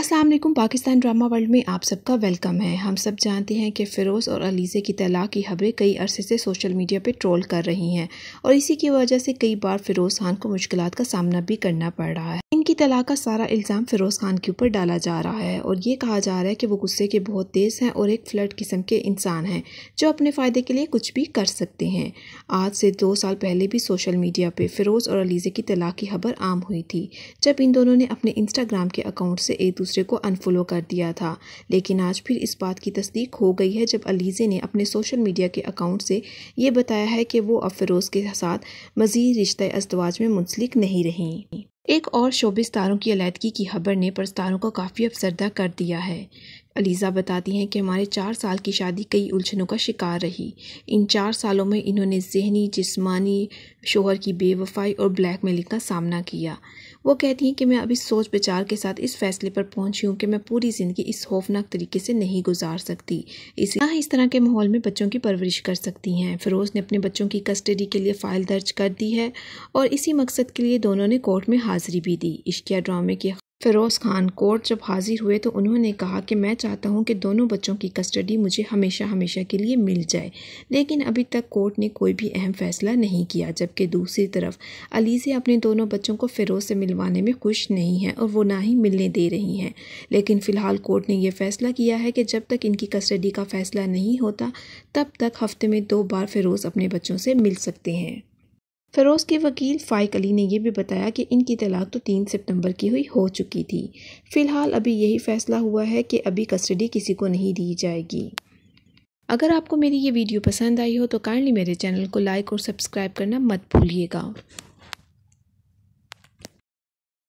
अस्सलाम वालेकुम Pakistan drama world में आप सबका वेलकम है हम सब जानते हैं कि फ़िरोज़ और अलीज़े की तलाक की खबरें कई अरसे से सोशल मीडिया पे ट्रोल कर रही हैं और इसी की वजह से कई बार फ़िरोज़ खान को मुश्किल का सामना भी करना पड़ रहा है इनकी तलाक का सारा इल्ज़ाम फ़िरोज़ खान के ऊपर डाला जा रहा है और ये कहा जा रहा है कि वो गुस्से के बहुत तेज़ हैं और एक फ्लड किस्म के इंसान हैं जो अपने फ़ायदे के लिए कुछ भी कर सकते हैं आज से दो साल पहले भी सोशल मीडिया पर फ़िरोज़ और अलीज़े की तलाक की खबर आम हुई थी जब इन दोनों ने अपने इंस्टाग्राम के अकाउंट से एक दूसरे को अनफॉलो कर दिया था लेकिन आज फिर इस बात की तस्दीक हो गई है जब अलीज़े ने अपने सोशल मीडिया के अकाउंट से ये बताया है कि वो अब फ़िरोज़ के साथ मज़ीद रिश्ते अजवाज में मुंसलिक नहीं रहीं एक और शोबे तारों की अलीहदगी की खबर ने प्रस्तारों को काफ़ी अफसरदा कर दिया है अलीज़ा बताती हैं कि हमारे चार साल की शादी कई उलझनों का शिकार रही इन चार सालों में इन्होंने जहनी जिस्मानी शोहर की बेवफाई और ब्लैक मेलिंग का सामना किया वो कहती हैं कि मैं अभी सोच विचार के साथ इस फैसले पर पहुंची हूँ कि मैं पूरी ज़िंदगी इस खौफनाक तरीके से नहीं गुजार सकती इसी इस तरह के माहौल में बच्चों की परवरिश कर सकती हैं फ़िरोज़ ने अपने बच्चों की कस्टडी के लिए फ़ाइल दर्ज कर दी है और इसी मकसद के लिए दोनों ने कोर्ट में हाज़िरी भी दी इश्किया ड्रामे की फ़िरोज़ खान कोर्ट जब हाज़िर हुए तो उन्होंने कहा कि मैं चाहता हूं कि दोनों बच्चों की कस्टडी मुझे हमेशा हमेशा के लिए मिल जाए लेकिन अभी तक कोर्ट ने कोई भी अहम फ़ैसला नहीं किया जबकि दूसरी तरफ अलीज़े अपने दोनों बच्चों को फ़िरोज़ से मिलवाने में खुश नहीं है और वो ना ही मिलने दे रही हैं लेकिन फ़िलहाल कोर्ट ने यह फ़ैसला किया है कि जब तक इनकी कस्टडी का फ़ैसला नहीं होता तब तक हफ्ते में दो बार फ़िरोज़ अपने बच्चों से मिल सकते हैं फरोज़ के वकील फ़ाइक अली ने यह भी बताया कि इनकी तलाक तो तीन सितंबर की हुई हो चुकी थी फ़िलहाल अभी यही फ़ैसला हुआ है कि अभी कस्टडी किसी को नहीं दी जाएगी अगर आपको मेरी ये वीडियो पसंद आई हो तो काइंडली मेरे चैनल को लाइक और सब्सक्राइब करना मत भूलिएगा